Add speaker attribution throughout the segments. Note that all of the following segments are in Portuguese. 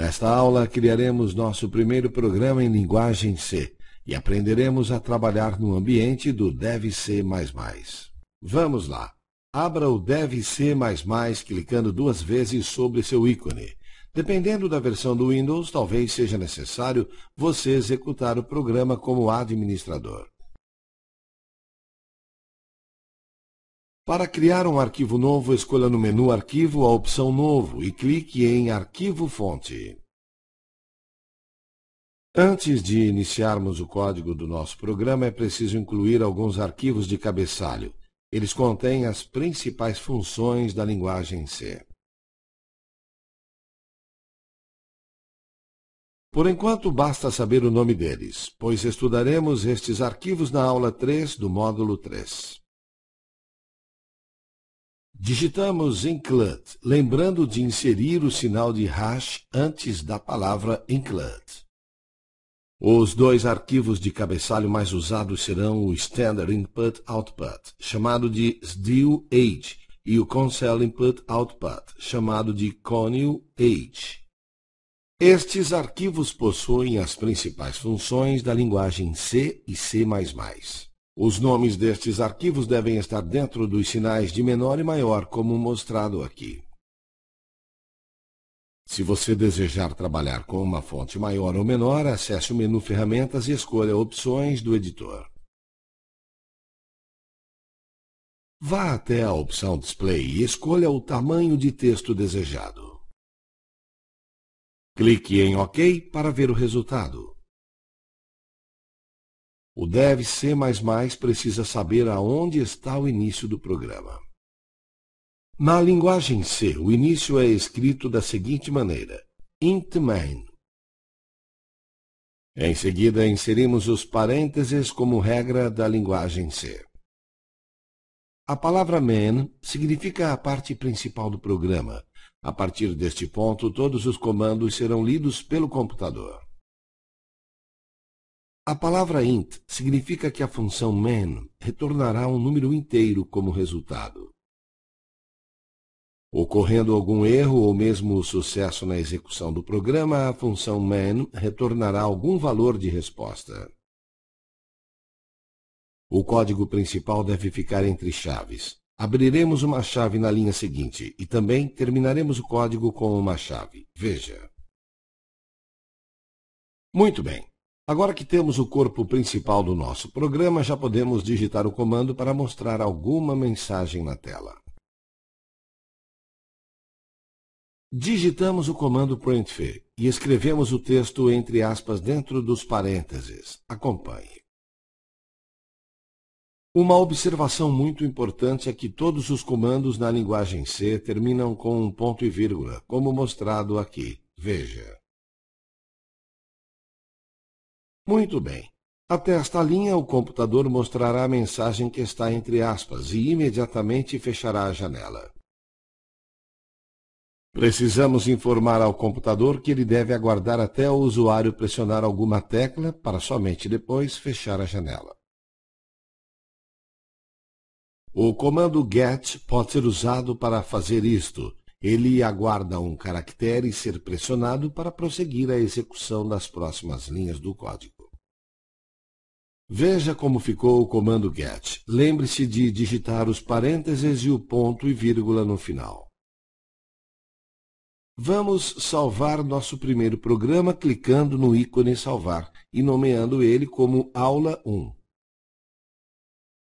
Speaker 1: Nesta aula, criaremos nosso primeiro programa em linguagem C e aprenderemos a trabalhar no ambiente do DevC++. C++. Vamos lá! Abra o DevC++ C++ clicando duas vezes sobre seu ícone. Dependendo da versão do Windows, talvez seja necessário você executar o programa como administrador. Para criar um arquivo novo, escolha no menu Arquivo a opção Novo e clique em Arquivo Fonte. Antes de iniciarmos o código do nosso programa, é preciso incluir alguns arquivos de cabeçalho. Eles contêm as principais funções da linguagem C. Por enquanto, basta saber o nome deles, pois estudaremos estes arquivos na aula 3 do módulo 3. Digitamos include, lembrando de inserir o sinal de hash antes da palavra include. Os dois arquivos de cabeçalho mais usados serão o Standard Input Output, chamado de SDIL-H, e o Console Input Output, chamado de CONIL-H. Estes arquivos possuem as principais funções da linguagem C e C++. Os nomes destes arquivos devem estar dentro dos sinais de menor e maior, como mostrado aqui. Se você desejar trabalhar com uma fonte maior ou menor, acesse o menu Ferramentas e escolha Opções do editor. Vá até a opção Display e escolha o tamanho de texto desejado. Clique em OK para ver o resultado. O Deve C++ precisa saber aonde está o início do programa. Na linguagem C, o início é escrito da seguinte maneira: int main. Em seguida, inserimos os parênteses como regra da linguagem C. A palavra main significa a parte principal do programa. A partir deste ponto, todos os comandos serão lidos pelo computador. A palavra int significa que a função man retornará um número inteiro como resultado. Ocorrendo algum erro ou mesmo sucesso na execução do programa, a função man retornará algum valor de resposta. O código principal deve ficar entre chaves. Abriremos uma chave na linha seguinte e também terminaremos o código com uma chave. Veja. Muito bem. Agora que temos o corpo principal do nosso programa, já podemos digitar o comando para mostrar alguma mensagem na tela. Digitamos o comando printf e escrevemos o texto entre aspas dentro dos parênteses. Acompanhe. Uma observação muito importante é que todos os comandos na linguagem C terminam com um ponto e vírgula, como mostrado aqui. Veja. Muito bem. Até esta linha, o computador mostrará a mensagem que está entre aspas e imediatamente fechará a janela. Precisamos informar ao computador que ele deve aguardar até o usuário pressionar alguma tecla para somente depois fechar a janela. O comando get pode ser usado para fazer isto. Ele aguarda um caractere ser pressionado para prosseguir a execução das próximas linhas do código. Veja como ficou o comando get. Lembre-se de digitar os parênteses e o ponto e vírgula no final. Vamos salvar nosso primeiro programa clicando no ícone Salvar e nomeando ele como Aula 1.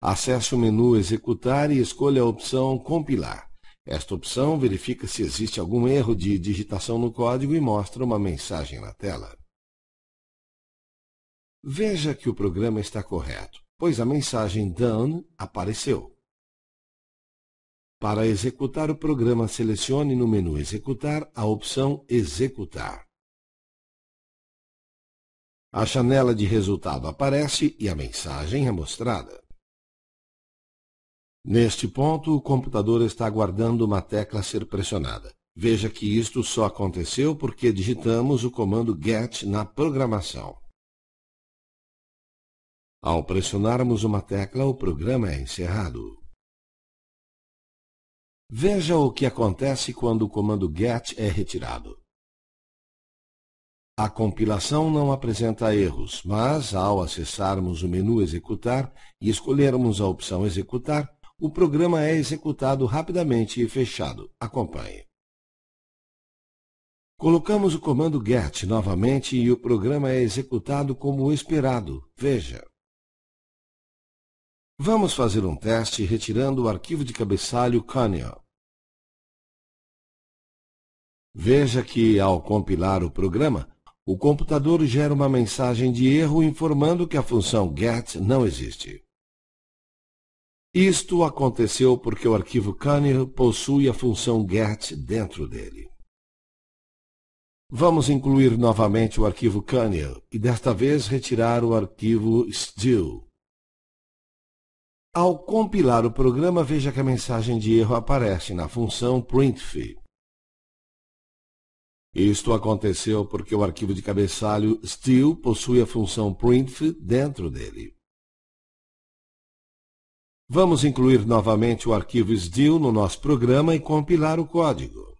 Speaker 1: Acesse o menu Executar e escolha a opção Compilar. Esta opção verifica se existe algum erro de digitação no código e mostra uma mensagem na tela. Veja que o programa está correto, pois a mensagem Done apareceu. Para executar o programa, selecione no menu Executar a opção Executar. A janela de resultado aparece e a mensagem é mostrada. Neste ponto, o computador está aguardando uma tecla ser pressionada. Veja que isto só aconteceu porque digitamos o comando GET na programação. Ao pressionarmos uma tecla, o programa é encerrado. Veja o que acontece quando o comando get é retirado. A compilação não apresenta erros, mas ao acessarmos o menu Executar e escolhermos a opção Executar, o programa é executado rapidamente e fechado. Acompanhe. Colocamos o comando get novamente e o programa é executado como esperado. Veja. Vamos fazer um teste retirando o arquivo de cabeçalho Canyon. Veja que, ao compilar o programa, o computador gera uma mensagem de erro informando que a função get não existe. Isto aconteceu porque o arquivo Canyon possui a função get dentro dele. Vamos incluir novamente o arquivo Canyon e desta vez retirar o arquivo still. Ao compilar o programa, veja que a mensagem de erro aparece na função printf. Isto aconteceu porque o arquivo de cabeçalho still possui a função printf dentro dele. Vamos incluir novamente o arquivo still no nosso programa e compilar o código.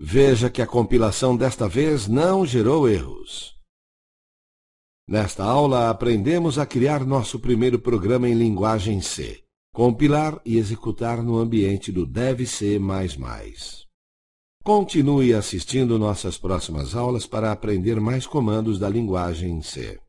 Speaker 1: Veja que a compilação desta vez não gerou erros. Nesta aula aprendemos a criar nosso primeiro programa em linguagem C, compilar e executar no ambiente do Dev C++. Continue assistindo nossas próximas aulas para aprender mais comandos da linguagem C.